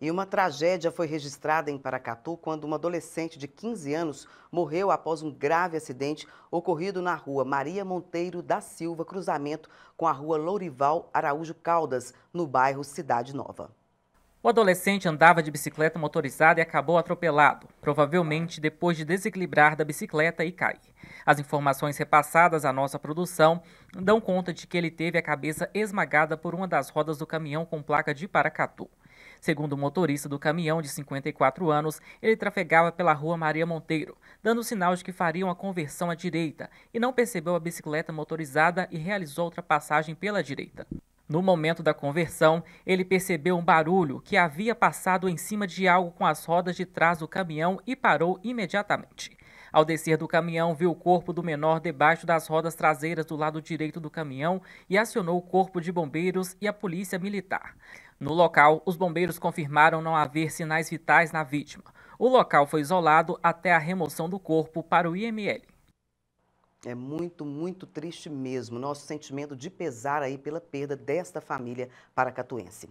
E uma tragédia foi registrada em Paracatu quando uma adolescente de 15 anos morreu após um grave acidente ocorrido na rua Maria Monteiro da Silva, cruzamento com a rua Lourival Araújo Caldas, no bairro Cidade Nova. O adolescente andava de bicicleta motorizada e acabou atropelado, provavelmente depois de desequilibrar da bicicleta e cair. As informações repassadas à nossa produção dão conta de que ele teve a cabeça esmagada por uma das rodas do caminhão com placa de Paracatu. Segundo o motorista do caminhão de 54 anos, ele trafegava pela rua Maria Monteiro, dando sinal de que faria uma conversão à direita e não percebeu a bicicleta motorizada e realizou a ultrapassagem pela direita. No momento da conversão, ele percebeu um barulho que havia passado em cima de algo com as rodas de trás do caminhão e parou imediatamente. Ao descer do caminhão, viu o corpo do menor debaixo das rodas traseiras do lado direito do caminhão e acionou o corpo de bombeiros e a polícia militar. No local, os bombeiros confirmaram não haver sinais vitais na vítima. O local foi isolado até a remoção do corpo para o IML. É muito, muito triste mesmo. Nosso sentimento de pesar aí pela perda desta família paracatuense.